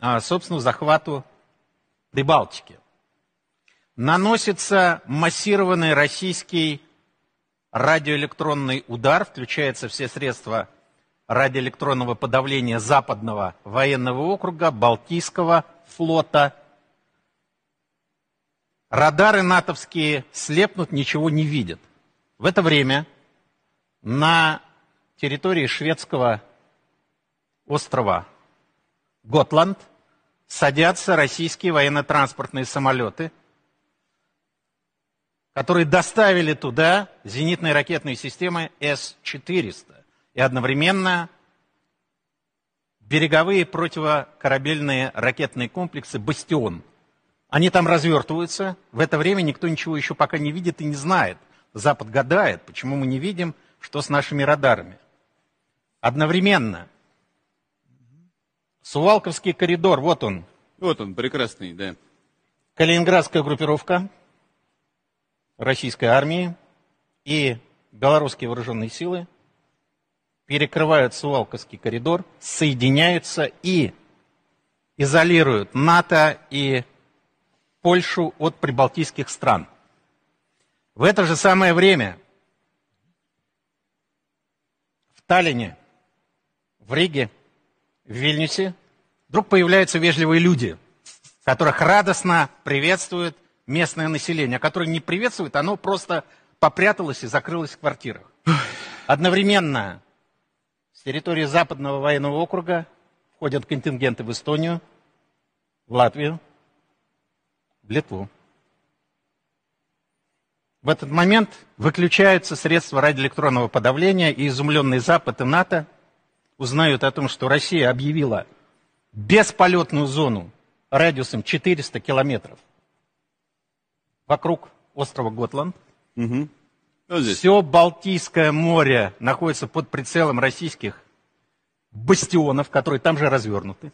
А, собственно, захвату Прибалтики. Наносится массированный российский радиоэлектронный удар, включаются все средства радиоэлектронного подавления Западного военного округа, Балтийского флота. Радары натовские слепнут, ничего не видят. В это время на территории шведского острова Готланд, садятся российские военно-транспортные самолеты, которые доставили туда зенитные ракетные системы С-400 и одновременно береговые противокорабельные ракетные комплексы «Бастион». Они там развертываются. В это время никто ничего еще пока не видит и не знает. Запад гадает, почему мы не видим, что с нашими радарами. Одновременно – Сувалковский коридор, вот он. Вот он, прекрасный, да. Калининградская группировка российской армии и белорусские вооруженные силы перекрывают Сувалковский коридор, соединяются и изолируют НАТО и Польшу от прибалтийских стран. В это же самое время в Таллине, в Риге в Вильнюсе, вдруг появляются вежливые люди, которых радостно приветствует местное население, а которое не приветствует, оно просто попряталось и закрылось в квартирах. Одновременно с территории Западного военного округа входят контингенты в Эстонию, в Латвию, в Литву. В этот момент выключаются средства радиоэлектронного подавления, и изумленный Запад и НАТО – узнают о том, что Россия объявила бесполетную зону радиусом 400 километров вокруг острова Готланд. Угу. Вот Все Балтийское море находится под прицелом российских бастионов, которые там же развернуты.